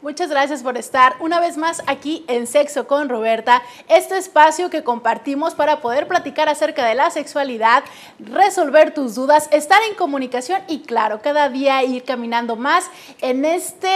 Muchas gracias por estar una vez más aquí en Sexo con Roberta, este espacio que compartimos para poder platicar acerca de la sexualidad, resolver tus dudas, estar en comunicación y claro, cada día ir caminando más en, este,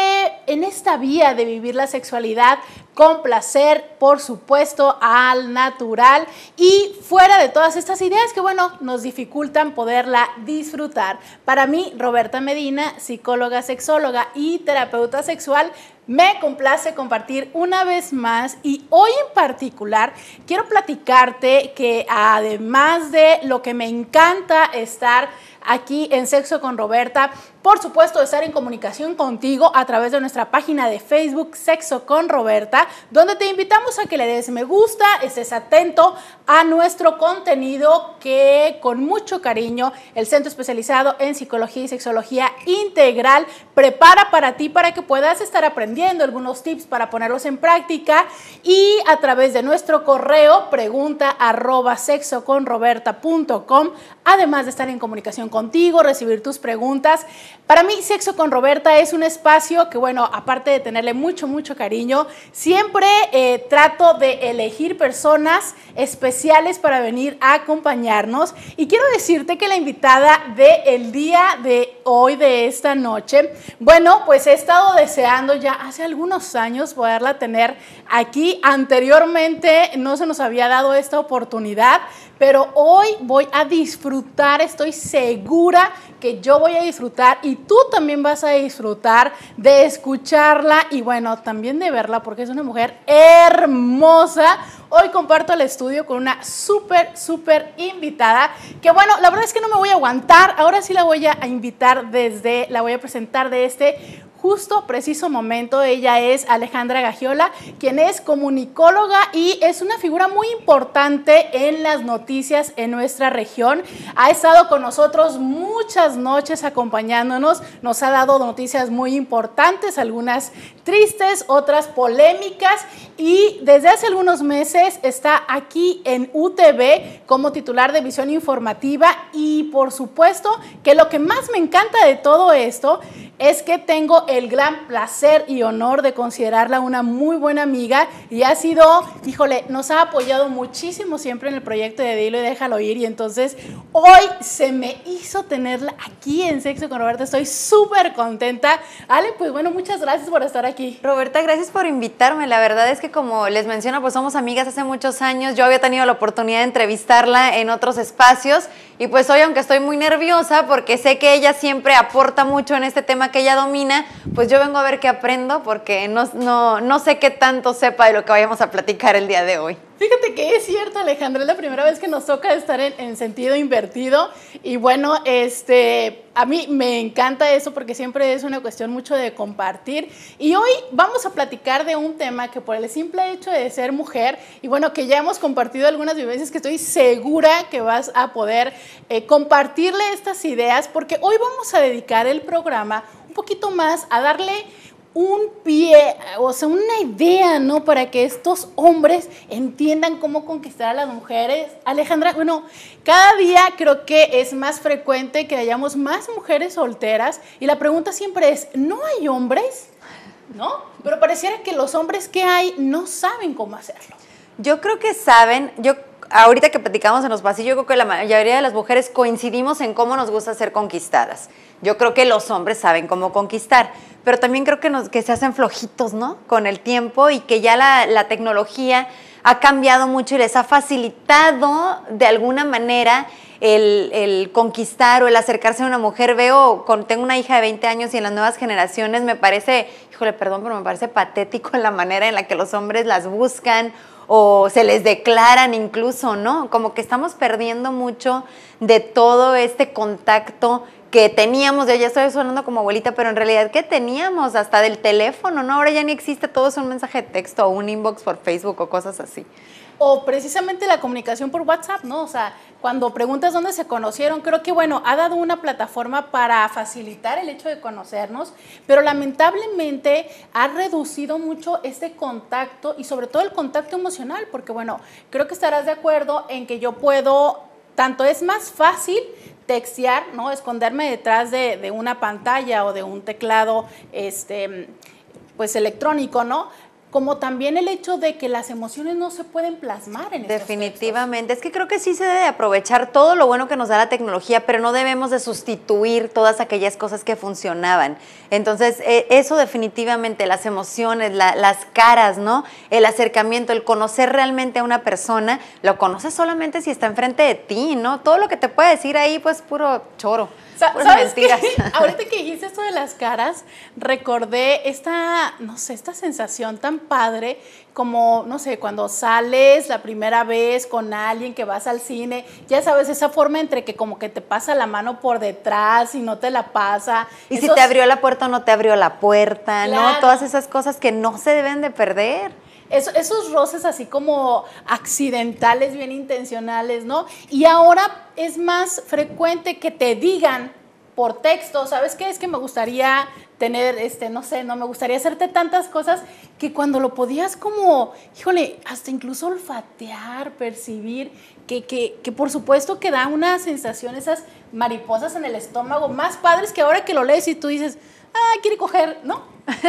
en esta vía de vivir la sexualidad con placer, por supuesto, al natural y fuera de todas estas ideas que, bueno, nos dificultan poderla disfrutar. Para mí, Roberta Medina, psicóloga, sexóloga y terapeuta sexual, me complace compartir una vez más y hoy en particular quiero platicarte que además de lo que me encanta estar aquí en Sexo con Roberta. Por supuesto, estar en comunicación contigo a través de nuestra página de Facebook Sexo con Roberta, donde te invitamos a que le des me gusta, estés atento a nuestro contenido que con mucho cariño el Centro Especializado en Psicología y Sexología Integral prepara para ti para que puedas estar aprendiendo algunos tips para ponerlos en práctica y a través de nuestro correo pregunta arroba sexo con además de estar en comunicación contigo contigo, recibir tus preguntas. Para mí, Sexo con Roberta es un espacio que, bueno, aparte de tenerle mucho, mucho cariño, siempre eh, trato de elegir personas especiales para venir a acompañarnos. Y quiero decirte que la invitada del el día de hoy, de esta noche, bueno, pues he estado deseando ya hace algunos años poderla tener aquí. Anteriormente no se nos había dado esta oportunidad. Pero hoy voy a disfrutar, estoy segura que yo voy a disfrutar y tú también vas a disfrutar de escucharla y bueno, también de verla porque es una mujer hermosa. Hoy comparto el estudio con una súper, súper invitada que bueno, la verdad es que no me voy a aguantar, ahora sí la voy a invitar desde, la voy a presentar de este justo preciso momento. Ella es Alejandra Gagiola, quien es comunicóloga y es una figura muy importante en las noticias en nuestra región. Ha estado con nosotros muchas noches acompañándonos, nos ha dado noticias muy importantes, algunas tristes, otras polémicas y desde hace algunos meses está aquí en UTV como titular de visión informativa y por supuesto que lo que más me encanta de todo esto es que tengo el gran placer y honor de considerarla una muy buena amiga y ha sido, híjole, nos ha apoyado muchísimo siempre en el proyecto de Dilo y Déjalo Ir y entonces hoy se me hizo tenerla aquí en Sexo con Roberta, estoy súper contenta. Ale, pues bueno, muchas gracias por estar aquí. Roberta, gracias por invitarme, la verdad es que como les menciono, pues somos amigas hace muchos años, yo había tenido la oportunidad de entrevistarla en otros espacios y pues hoy aunque estoy muy nerviosa porque sé que ella siempre aporta mucho en este tema que ella domina, pues yo vengo a ver qué aprendo porque no, no, no sé qué tanto sepa de lo que vayamos a platicar el día de hoy. Fíjate que es cierto, Alejandra, es la primera vez que nos toca estar en, sentido invertido. Y bueno, este, a mí me encanta eso porque siempre es una cuestión mucho de compartir. Y hoy vamos a platicar de un tema que por el simple hecho de ser mujer, y bueno, que ya hemos compartido algunas vivencias que estoy segura que vas a poder eh, compartirle estas ideas, porque hoy vamos a dedicar el programa un poquito más a darle un pie, o sea, una idea, ¿no? Para que estos hombres entiendan cómo conquistar a las mujeres. Alejandra, bueno, cada día creo que es más frecuente que hayamos más mujeres solteras y la pregunta siempre es, ¿no hay hombres? ¿No? Pero pareciera que los hombres que hay no saben cómo hacerlo. Yo creo que saben, yo ahorita que platicamos en los pasillos, yo creo que la mayoría de las mujeres coincidimos en cómo nos gusta ser conquistadas. Yo creo que los hombres saben cómo conquistar pero también creo que, nos, que se hacen flojitos, ¿no? Con el tiempo y que ya la, tecnología ha cambiado mucho y les ha facilitado de alguna manera el, el, conquistar o el acercarse a una mujer. Veo, con, tengo una hija de 20 años y en las nuevas generaciones me parece, híjole, perdón, pero me parece patético la manera en la que los hombres las buscan o se les declaran incluso, ¿no? Como que estamos perdiendo mucho de todo este contacto que teníamos, yo ya estoy sonando como abuelita, pero en realidad, ¿qué teníamos? Hasta del teléfono, ¿no? Ahora ya ni existe, todo es un mensaje de texto o un inbox por Facebook o cosas así o precisamente la comunicación por WhatsApp, ¿no? O sea, cuando preguntas dónde se conocieron, creo que, bueno, ha dado una plataforma para facilitar el hecho de conocernos, pero lamentablemente ha reducido mucho este contacto y sobre todo el contacto emocional, porque, bueno, creo que estarás de acuerdo en que yo puedo, tanto es más fácil textear, ¿no? Esconderme detrás de, una pantalla o de un teclado, este pues electrónico, ¿no? como también el hecho de que las emociones no se pueden plasmar en Definitivamente, es que creo que sí se debe aprovechar todo lo bueno que nos da la tecnología, pero no debemos de sustituir todas aquellas cosas que funcionaban. Entonces, e, eso definitivamente, las emociones, las caras, ¿no? El acercamiento, el conocer realmente a una persona, lo conoces solamente si está enfrente de ti, ¿no? Todo lo que te puede decir ahí, pues puro choro. ¿Sabes Ahorita que dijiste esto de las caras, recordé esta, no sé, esta sensación tan padre como, no sé, cuando sales la primera vez con alguien que vas al cine, ya sabes, esa forma entre que como que te pasa la mano por detrás y no te la pasa. Y si te abrió la puerta o no te abrió la puerta, ¿no? Todas esas cosas que no se deben de perder. esos roces así como accidentales, bien intencionales, ¿no? Y ahora es más frecuente que te digan por texto, ¿sabes qué? Es que me gustaría tener, este, no sé, no me gustaría hacerte tantas cosas que cuando lo podías como, híjole, hasta incluso olfatear, percibir, que, que, que por supuesto que da una sensación, esas mariposas en el estómago, más padres que ahora que lo lees y tú dices, ah, quiere coger, ¿no?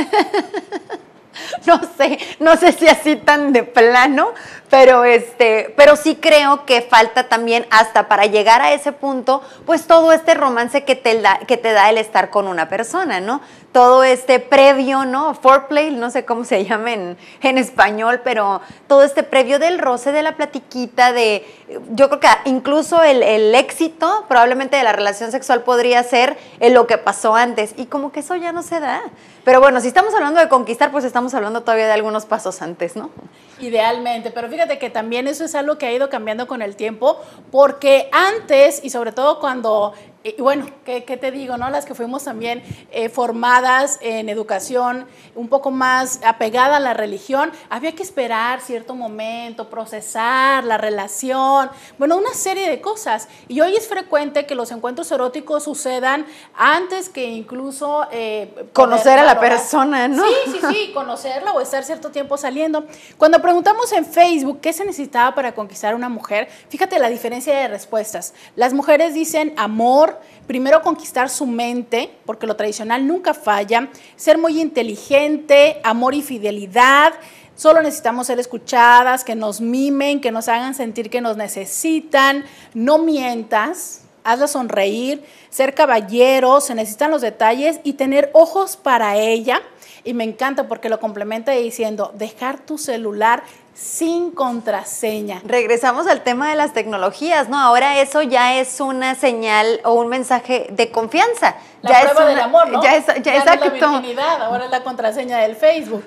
no sé, no sé si así tan de plano, pero este, pero sí creo que falta también hasta para llegar a ese punto, pues todo este romance que te da, que te da el estar con una persona, ¿no? Todo este previo, ¿no? Foreplay, no sé cómo se llama en, español, pero todo este previo del roce, de la platiquita, de. Yo creo que incluso el, éxito probablemente de la relación sexual podría ser en lo que pasó antes. Y como que eso ya no se da. Pero bueno, si estamos hablando de conquistar, pues estamos hablando todavía de algunos pasos antes, ¿no? Idealmente, pero fíjate que también eso es algo que ha ido cambiando con el tiempo, porque antes, y sobre todo cuando y bueno, ¿qué, te digo? no Las que fuimos también eh, formadas en educación un poco más apegada a la religión, había que esperar cierto momento, procesar la relación, bueno, una serie de cosas. Y hoy es frecuente que los encuentros eróticos sucedan antes que incluso... Eh, conocer a la persona, ¿no? Sí, sí, sí, conocerla o estar cierto tiempo saliendo. Cuando preguntamos en Facebook qué se necesitaba para conquistar a una mujer, fíjate la diferencia de respuestas. Las mujeres dicen amor, primero conquistar su mente, porque lo tradicional nunca falla, ser muy inteligente, amor y fidelidad. Solo necesitamos ser escuchadas, que nos mimen, que nos hagan sentir que nos necesitan. No mientas, hazla sonreír, ser caballero, se necesitan los detalles y tener ojos para ella. Y me encanta porque lo complementa diciendo, dejar tu celular sin contraseña. Regresamos al tema de las tecnologías, ¿no? Ahora eso ya es una señal o un mensaje de confianza. La ya prueba es del amor, ¿no? Ya es, la virginidad, ahora es la contraseña del Facebook.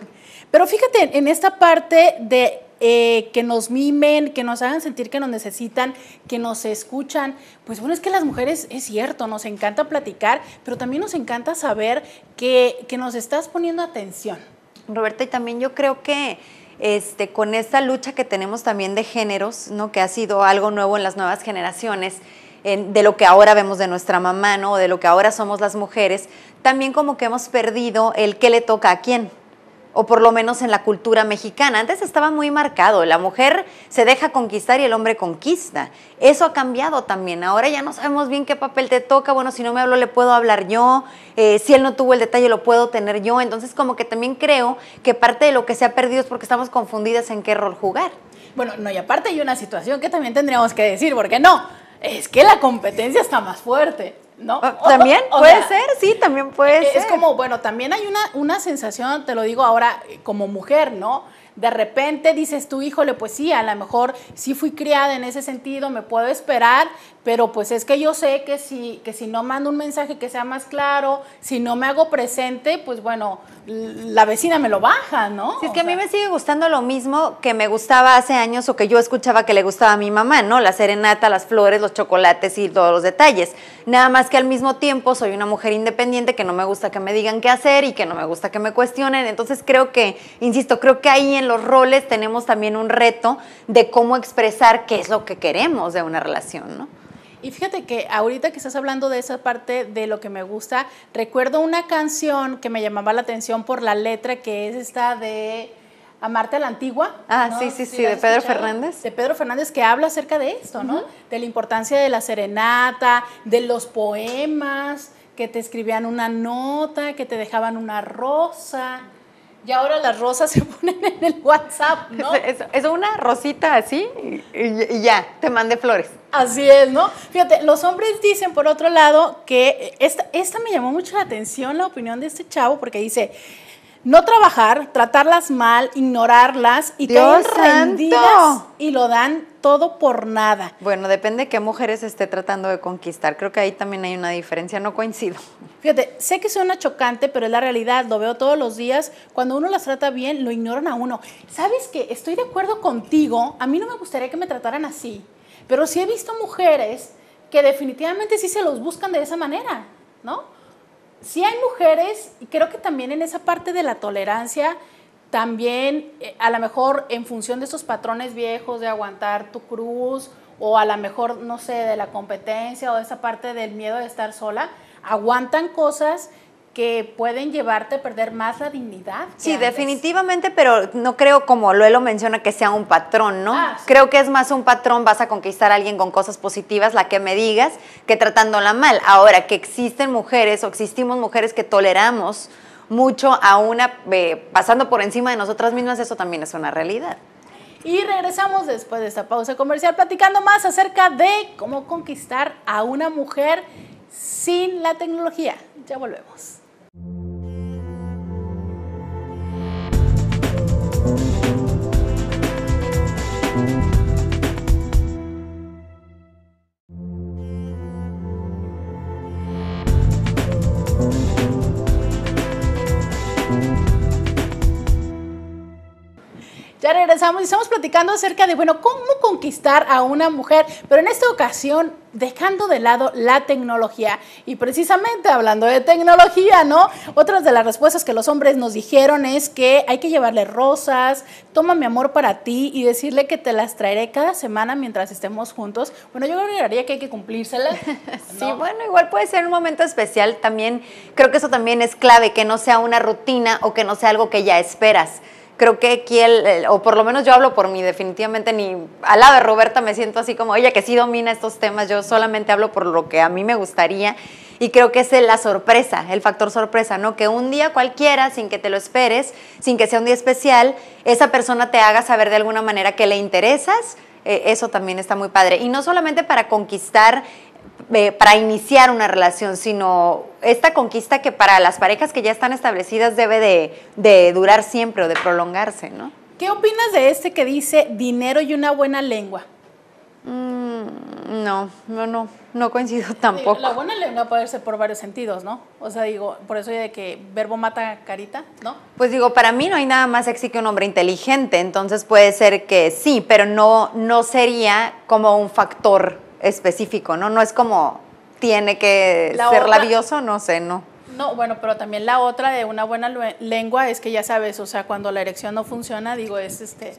Pero fíjate, en esta parte de eh, que nos mimen, que nos hagan sentir que nos necesitan, que nos escuchan. Pues bueno, es que las mujeres es cierto, nos encanta platicar, pero también nos encanta saber que, que nos estás poniendo atención. Roberta, y también yo creo que este, con esta lucha que tenemos también de géneros, ¿no? que ha sido algo nuevo en las nuevas generaciones, de lo que ahora vemos de nuestra mamá, ¿no? o de lo que ahora somos las mujeres, también como que hemos perdido el qué le toca a quién o por lo menos en la cultura mexicana. Antes estaba muy marcado, la mujer se deja conquistar y el hombre conquista. Eso ha cambiado también, ahora ya no sabemos bien qué papel te toca, bueno, si no me hablo le puedo hablar yo, eh, si él no tuvo el detalle lo puedo tener yo, entonces como que también creo que parte de lo que se ha perdido es porque estamos confundidas en qué rol jugar. Bueno, no, y aparte hay una situación que también tendríamos que decir, porque no, es que la competencia está más fuerte. ¿no? Ah, también puede ser, sí, también puede eh, es ser. Es como, bueno, también hay una, una sensación, te lo digo ahora eh, como mujer, ¿no? de repente dices tú, híjole, pues sí, a lo mejor sí fui criada en ese sentido, me puedo esperar, pero pues es que yo sé que si, que si no mando un mensaje que sea más claro, si no me hago presente, pues bueno, la vecina me lo baja, ¿no? Sí, es que a mí me sigue gustando lo mismo que me gustaba hace años o que yo escuchaba que le gustaba a mi mamá, ¿no? La serenata, las flores, los chocolates y todos los detalles. Nada más que al mismo tiempo soy una mujer independiente que no me gusta que me digan qué hacer y que no me gusta que me cuestionen. Entonces creo que, insisto, creo que ahí en los roles tenemos también un reto de cómo expresar qué es lo que queremos de una relación, ¿no? Y fíjate que ahorita que estás hablando de esa parte de lo que me gusta, recuerdo una canción que me llamaba la atención por la letra, que es esta de... Amarte a la Antigua. Ah, sí, sí, sí, de Pedro Fernández. De Pedro Fernández que habla acerca de esto, ¿no? De la importancia de la serenata, de los poemas, que te escribían una nota, que te dejaban una rosa. Y ahora las rosas se ponen en el WhatsApp, ¿no? Es, una rosita así y, ya, te mande flores. Así es, ¿no? Fíjate, los hombres dicen, por otro lado, que esta, esta me llamó mucho la atención la opinión de este chavo, porque dice, no trabajar, tratarlas mal, ignorarlas y Dios rendidas y lo dan todo por nada. Bueno, depende qué mujeres esté tratando de conquistar. Creo que ahí también hay una diferencia, no coincido. Fíjate, sé que suena chocante, pero es la realidad, lo veo todos los días. Cuando uno las trata bien, lo ignoran a uno. ¿Sabes qué? Estoy de acuerdo contigo, a mí no me gustaría que me trataran así, pero sí he visto mujeres que definitivamente sí se los buscan de esa manera, ¿no? Sí hay mujeres, y creo que también en esa parte de la tolerancia, también eh, a lo mejor en función de esos patrones viejos de aguantar tu cruz o a lo mejor, no sé, de la competencia o de esa parte del miedo de estar sola, aguantan cosas que pueden llevarte a perder más la dignidad. Sí, definitivamente, pero no creo, como Luelo menciona, que sea un patrón, ¿no? Ah, creo que es más un patrón, vas a conquistar a alguien con cosas positivas, la que me digas, que tratándola mal. Ahora, que existen mujeres o existimos mujeres que toleramos mucho a una, eh, pasando por encima de nosotras mismas, eso también es una realidad. Y regresamos después de esta pausa comercial platicando más acerca de cómo conquistar a una mujer sin la tecnología. Ya volvemos. estamos platicando acerca de, bueno, cómo conquistar a una mujer, pero en esta ocasión dejando de lado la tecnología. Y precisamente hablando de tecnología, ¿no? Otras de las respuestas que los hombres nos dijeron es que hay que llevarle rosas, toma mi amor para ti y decirle que te las traeré cada semana mientras estemos juntos. Bueno, yo agregaría que hay que cumplírselas. Sí, bueno, igual puede ser un momento especial. También creo que eso también es clave, que no sea una rutina o que no sea algo que ya esperas creo que aquí, él, o por lo menos yo hablo por mí, definitivamente ni al lado de Roberta me siento así como, oye, que sí domina estos temas, yo solamente hablo por lo que a mí me gustaría. Y creo que es la sorpresa, el factor sorpresa, ¿no? Que un día cualquiera, sin que te lo esperes, sin que sea un día especial, esa persona te haga saber de alguna manera que le interesas, eh, eso también está muy padre. Y no solamente para conquistar eh, para iniciar una relación, sino esta conquista que para las parejas que ya están establecidas debe de, durar siempre o de prolongarse, ¿no? ¿Qué opinas de este que dice dinero y una buena lengua? Mm, no, no, no, no coincido tampoco. La buena lengua puede ser por varios sentidos, ¿no? O sea, digo, por eso de que verbo mata carita, ¿no? Pues digo, para mí no hay nada más sexy que un hombre inteligente, entonces puede ser que sí, pero no, no sería como un factor específico, ¿no? No es como tiene que ser labioso, no sé, no. No, bueno, pero también la otra de una buena lengua es que ya sabes, o sea, cuando la erección no funciona, digo, es este...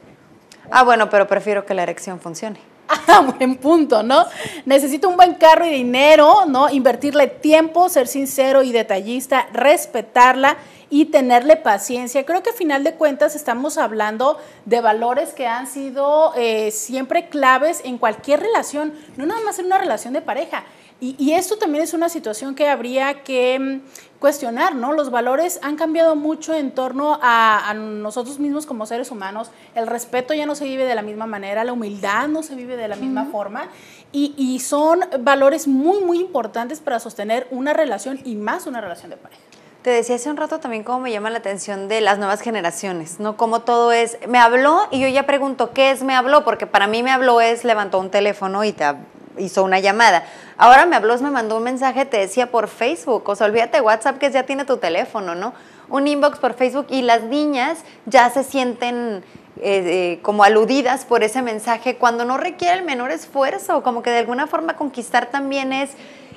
Ah, bueno, pero prefiero que la erección funcione. En ah, buen punto, ¿no? Necesito un buen carro y dinero, ¿no? Invertirle tiempo, ser sincero y detallista, respetarla y tenerle paciencia. Creo que a final de cuentas estamos hablando de valores que han sido eh, siempre claves en cualquier relación, no nada más en una relación de pareja, y, esto también es una situación que habría que mm, cuestionar, ¿no? Los valores han cambiado mucho en torno a, nosotros mismos como seres humanos. El respeto ya no se vive de la misma manera, la humildad no se vive de la misma forma. Y, y son valores muy, muy importantes para sostener una relación y más una relación de pareja. Te decía hace un rato también cómo me llama la atención de las nuevas generaciones, ¿no? Cómo todo es, me habló y yo ya pregunto, ¿qué es me habló? Porque para mí me habló es levantó un teléfono y te, hizo una llamada. Ahora me habló, me mandó un mensaje, te decía por Facebook, o sea, olvídate WhatsApp que ya tiene tu teléfono, ¿no? Un inbox por Facebook y las niñas ya se sienten eh, eh, como aludidas por ese mensaje cuando no requiere el menor esfuerzo, como que de alguna forma conquistar también es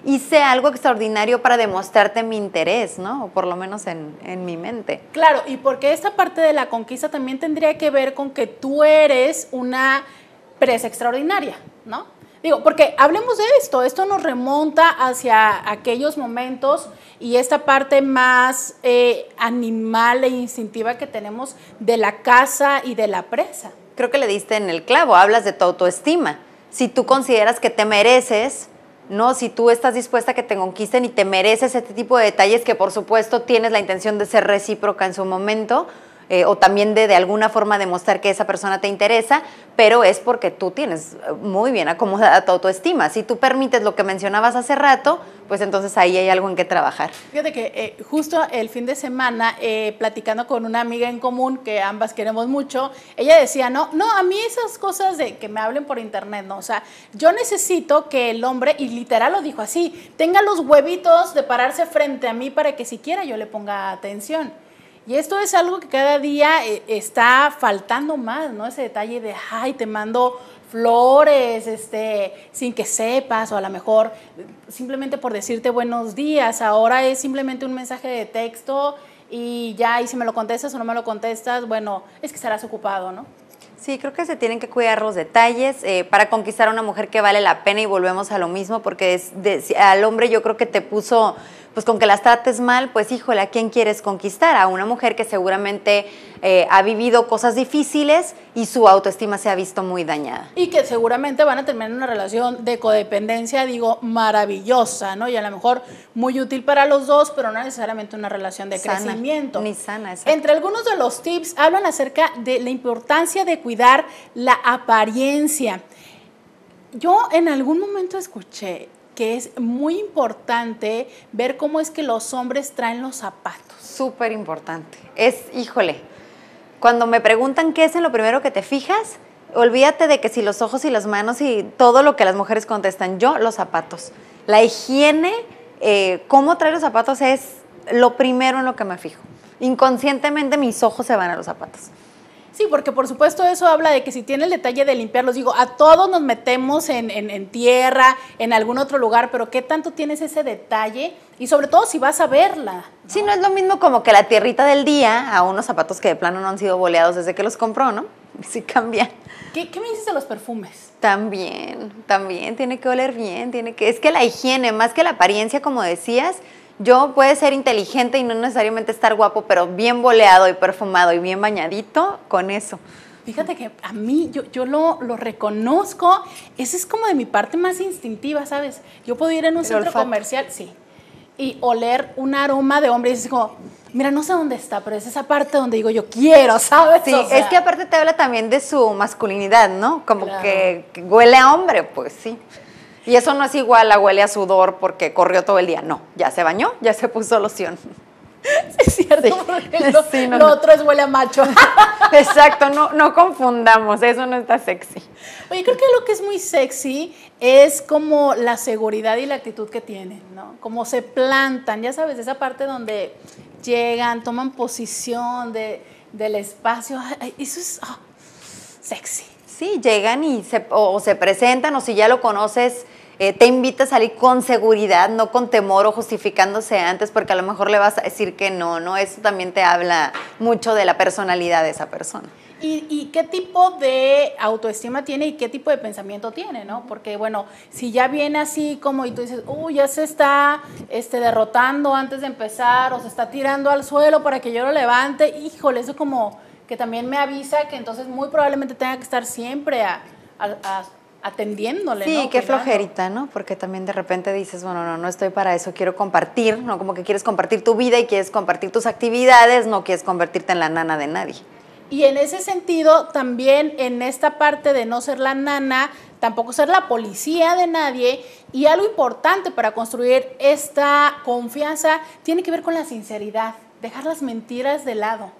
hice algo extraordinario para demostrarte mi interés, ¿no? O por lo menos en, en, mi mente. Claro, y porque esta parte de la conquista también tendría que ver con que tú eres una presa extraordinaria, ¿no? Digo, porque hablemos de esto, esto nos remonta hacia aquellos momentos y esta parte más eh, animal e instintiva que tenemos de la casa y de la presa. Creo que le diste en el clavo, hablas de tu autoestima. Si tú consideras que te mereces, no, si tú estás dispuesta a que te conquisten y te mereces este tipo de detalles que por supuesto tienes la intención de ser recíproca en su momento, eh, o también de, de alguna forma demostrar que esa persona te interesa, pero es porque tú tienes eh, muy bien acomodada tu autoestima. Si tú permites lo que mencionabas hace rato, pues entonces ahí hay algo en que trabajar. Fíjate que eh, justo el fin de semana, platicando con una amiga en común que ambas queremos mucho, ella decía, no, no, a mí esas cosas de que me hablen por internet, no, o sea, yo necesito que el hombre, y literal lo dijo así, tenga los huevitos de pararse frente a mí para que siquiera yo le ponga atención. Y esto es algo que cada día eh, está faltando más, ¿no? Ese detalle de, ay, te mando flores, este, sin que sepas, o a lo mejor simplemente por decirte buenos días. Ahora es simplemente un mensaje de texto y ya, y si me lo contestas o no me lo contestas, bueno, es que estarás ocupado, ¿no? Sí, creo que se tienen que cuidar los detalles eh, para conquistar a una mujer que vale la pena y volvemos a lo mismo, porque es al hombre yo creo que te puso pues con que las trates mal, pues híjole, ¿a quién quieres conquistar? A una mujer que seguramente eh, ha vivido cosas difíciles y su autoestima se ha visto muy dañada. Y que seguramente van a terminar una relación de codependencia, digo, maravillosa, ¿no? Y a lo mejor muy útil para los dos, pero no necesariamente una relación de crecimiento. Ni sana, exacto. Entre algunos de los tips hablan acerca de la importancia de cuidar la apariencia. Yo en algún momento escuché que es muy importante ver cómo es que los hombres traen los zapatos. Súper importante. Es, híjole, cuando me preguntan qué es en lo primero que te fijas, olvídate de que si los ojos y las manos y todo lo que las mujeres contestan, yo los zapatos. La higiene, eh, cómo trae los zapatos es lo primero en lo que me fijo. Inconscientemente mis ojos se van a los zapatos. Sí, porque por supuesto eso habla de que si tiene el detalle de limpiarlos, digo, a todos nos metemos en, tierra, en algún otro lugar, pero ¿qué tanto tienes ese detalle? Y sobre todo si vas a verla. Sí, no es lo mismo como que la tierrita del día a unos zapatos que de plano no han sido boleados desde que los compró, ¿no? Sí cambian ¿Qué, ¿Qué, me dices de los perfumes? También, también, tiene que oler bien, tiene que... Es que la higiene, más que la apariencia, como decías, yo puede ser inteligente y no necesariamente estar guapo, pero bien boleado y perfumado y bien bañadito con eso. Fíjate que a mí, yo, yo lo, reconozco, esa es como de mi parte más instintiva, ¿sabes? Yo puedo ir en un centro comercial, sí, y oler un aroma de hombre y digo, mira, no sé dónde está, pero es esa parte donde digo yo quiero, ¿sabes? Sí, es que aparte te habla también de su masculinidad, ¿no? Como que huele a hombre, pues sí. Y eso no es igual a huele a sudor porque corrió todo el día. No, ya se bañó, ya se puso loción. es cierto, lo, otro es huele a macho. Exacto, no, no confundamos, eso no está sexy. Oye, creo que lo que es muy sexy es como la seguridad y la actitud que tienen, ¿no? Como se plantan, ya sabes, esa parte donde llegan, toman posición del espacio, eso es ah, sexy. Sí, llegan y se, o se presentan, o si ya lo conoces, eh, te invita a salir con seguridad, no con temor o justificándose antes, porque a lo mejor le vas a decir que no, ¿no? Eso también te habla mucho de la personalidad de esa persona. ¿Y, qué tipo de autoestima tiene y qué tipo de pensamiento tiene, no? Porque, bueno, si ya viene así como y tú dices, uy, ya se está este, derrotando antes de empezar o se está tirando al suelo para que yo lo levante, híjole, eso como que también me avisa que entonces muy probablemente tenga que estar siempre a atendiéndole. Sí, qué flojerita, ¿no? Porque también de repente dices, bueno, no, no estoy para eso, quiero compartir, ¿no? Como que quieres compartir tu vida y quieres compartir tus actividades, no quieres convertirte en la nana de nadie. Y en ese sentido, también en esta parte de no ser la nana, tampoco ser la policía de nadie, y algo importante para construir esta confianza tiene que ver con la sinceridad, dejar las mentiras de lado.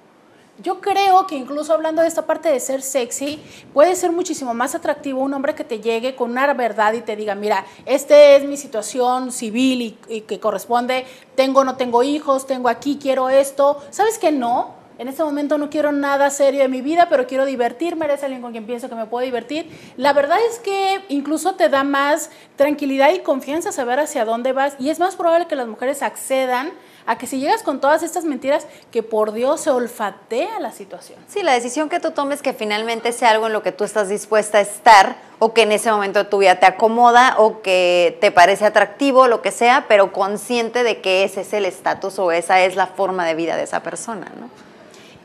Yo creo que incluso hablando de esta parte de ser sexy, puede ser muchísimo más atractivo un hombre que te llegue con una verdad y te diga, mira, esta es mi situación civil y, que corresponde, tengo o no tengo hijos, tengo aquí, quiero esto. ¿Sabes que no? En este momento no quiero nada serio de mi vida, pero quiero divertirme, eres alguien con quien pienso que me puedo divertir. La verdad es que incluso te da más tranquilidad y confianza saber hacia dónde vas y es más probable que las mujeres accedan a que si llegas con todas estas mentiras, que por Dios se olfatea la situación. Sí, la decisión que tú tomes que finalmente sea algo en lo que tú estás dispuesta a estar o que en ese momento de tu vida te acomoda o que te parece atractivo, lo que sea, pero consciente de que ese es el estatus o esa es la forma de vida de esa persona, ¿no?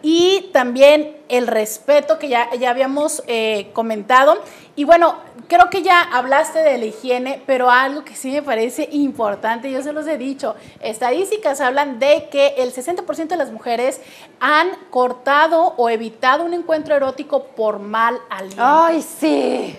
y también el respeto que ya, habíamos eh, comentado. Y bueno, creo que ya hablaste de la higiene, pero algo que sí me parece importante, yo se los he dicho, estadísticas hablan de que el 60% de las mujeres han cortado o evitado un encuentro erótico por mal aliento. ¡Ay, sí!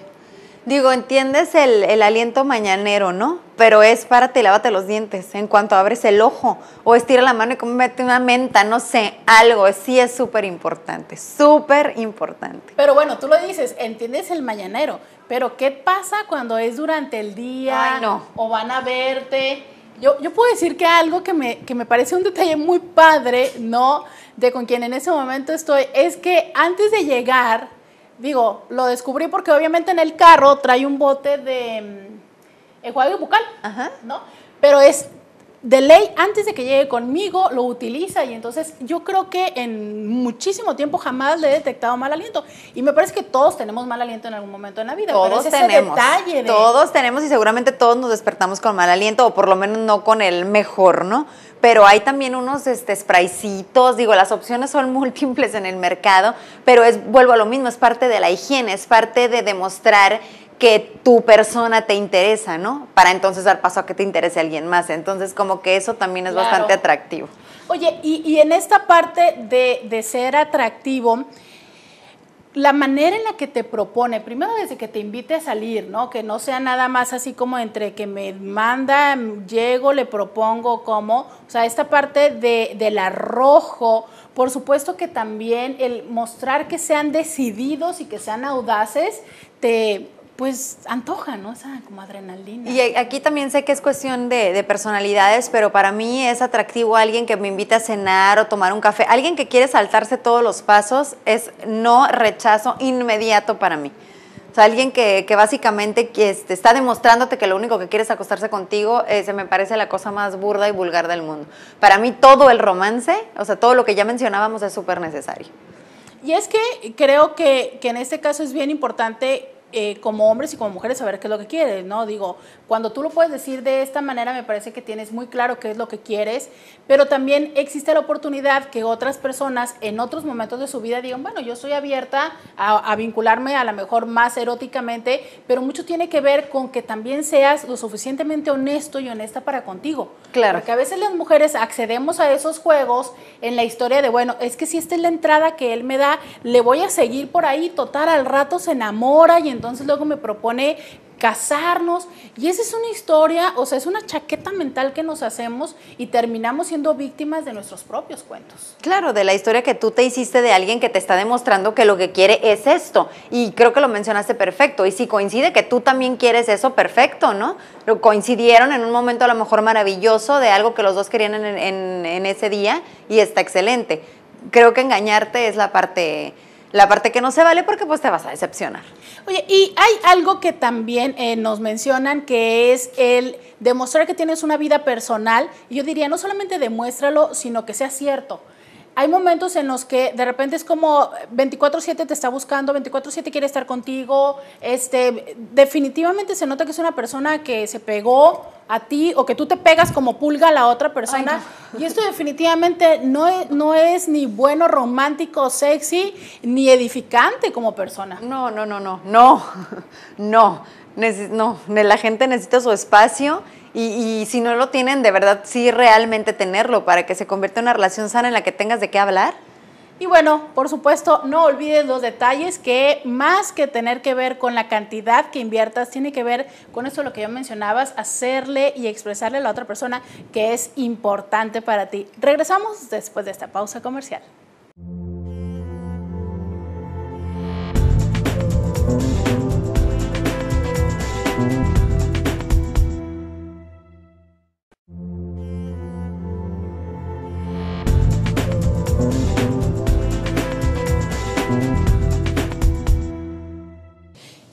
Digo, entiendes el, aliento mañanero, ¿no? Pero es párate y lávate los dientes en cuanto abres el ojo o estira la mano y comete una menta, no sé, algo. Sí es súper importante, súper importante. Pero bueno, tú lo dices, entiendes el mañanero, pero ¿qué pasa cuando es durante el día no. o van a verte? Yo, yo, puedo decir que algo que me, que me parece un detalle muy padre, ¿no? De con quien en ese momento estoy, es que antes de llegar digo, lo descubrí porque obviamente en el carro trae un bote de mm, enjuague bucal, ¿no? Pero es de ley, antes de que llegue conmigo, lo utiliza y entonces yo creo que en muchísimo tiempo jamás le he detectado mal aliento. Y me parece que todos tenemos mal aliento en algún momento en la vida. Todos tenemos. Todos tenemos y seguramente todos nos despertamos con mal aliento o por lo menos no con el mejor, ¿no? pero hay también unos este, spraycitos, digo, las opciones son múltiples en el mercado, pero es, vuelvo a lo mismo, es parte de la higiene, es parte de demostrar que tu persona te interesa, ¿no? Para entonces dar paso a que te interese alguien más. Entonces, como que eso también es bastante atractivo. Oye, y, en esta parte de, de ser atractivo, la manera en la que te propone, primero desde que te invite a salir, ¿no? Que no sea nada más así como entre que me manda, llego, le propongo cómo. O sea, esta parte de, del arrojo, por supuesto que también el mostrar que sean decididos y que sean audaces, te, pues antoja, ¿no? O sea, como adrenalina. Y aquí también sé que es cuestión de, personalidades, pero para mí es atractivo alguien que me invita a cenar o tomar un café. Alguien que quiere saltarse todos los pasos es no rechazo inmediato para mí. O sea, alguien que, básicamente que este, está demostrándote que lo único que quiere es acostarse contigo, se me parece la cosa más burda y vulgar del mundo. Para mí todo el romance, o sea, todo lo que ya mencionábamos es súper necesario. Y es que creo que, que en este caso es bien importante eh, como hombres y como mujeres saber qué es lo que quieres, ¿no? Digo, cuando tú lo puedes decir de esta manera, me parece que tienes muy claro qué es lo que quieres, pero también existe la oportunidad que otras personas en otros momentos de su vida digan, bueno, yo soy abierta a, vincularme a lo mejor más eróticamente, pero mucho tiene que ver con que también seas lo suficientemente honesto y honesta para contigo. Claro. Porque a veces las mujeres accedemos a esos juegos en la historia de, bueno, es que si esta es la entrada que él me da, le voy a seguir por ahí, total, al rato se enamora y entonces luego me propone casarnos. Y esa es una historia, o sea, es una chaqueta mental que nos hacemos y terminamos siendo víctimas de nuestros propios cuentos. Claro, de la historia que tú te hiciste de alguien que te está demostrando que lo que quiere es esto. Y creo que lo mencionaste perfecto. Y si coincide que tú también quieres eso, perfecto, ¿no? Lo coincidieron en un momento a lo mejor maravilloso de algo que los dos querían en, en ese día y está excelente. Creo que engañarte es la parte la parte que no se vale porque pues te vas a decepcionar. Oye, y hay algo que también eh, nos mencionan que es el demostrar que tienes una vida personal. yo diría, no solamente demuéstralo, sino que sea cierto hay momentos en los que de repente es como 24/7 te está buscando, 24/7 quiere estar contigo, este, definitivamente se nota que es una persona que se pegó a ti o que tú te pegas como pulga a la otra persona. Y esto definitivamente no es, no es ni bueno, romántico, sexy, ni edificante como persona. No, no, no, no, no, no, no, la gente necesita su espacio y, si no lo tienen, de verdad, sí realmente tenerlo para que se convierta en una relación sana en la que tengas de qué hablar. Y bueno, por supuesto, no olvides los detalles que más que tener que ver con la cantidad que inviertas, tiene que ver con eso lo que yo mencionabas, hacerle y expresarle a la otra persona que es importante para ti. Regresamos después de esta pausa comercial.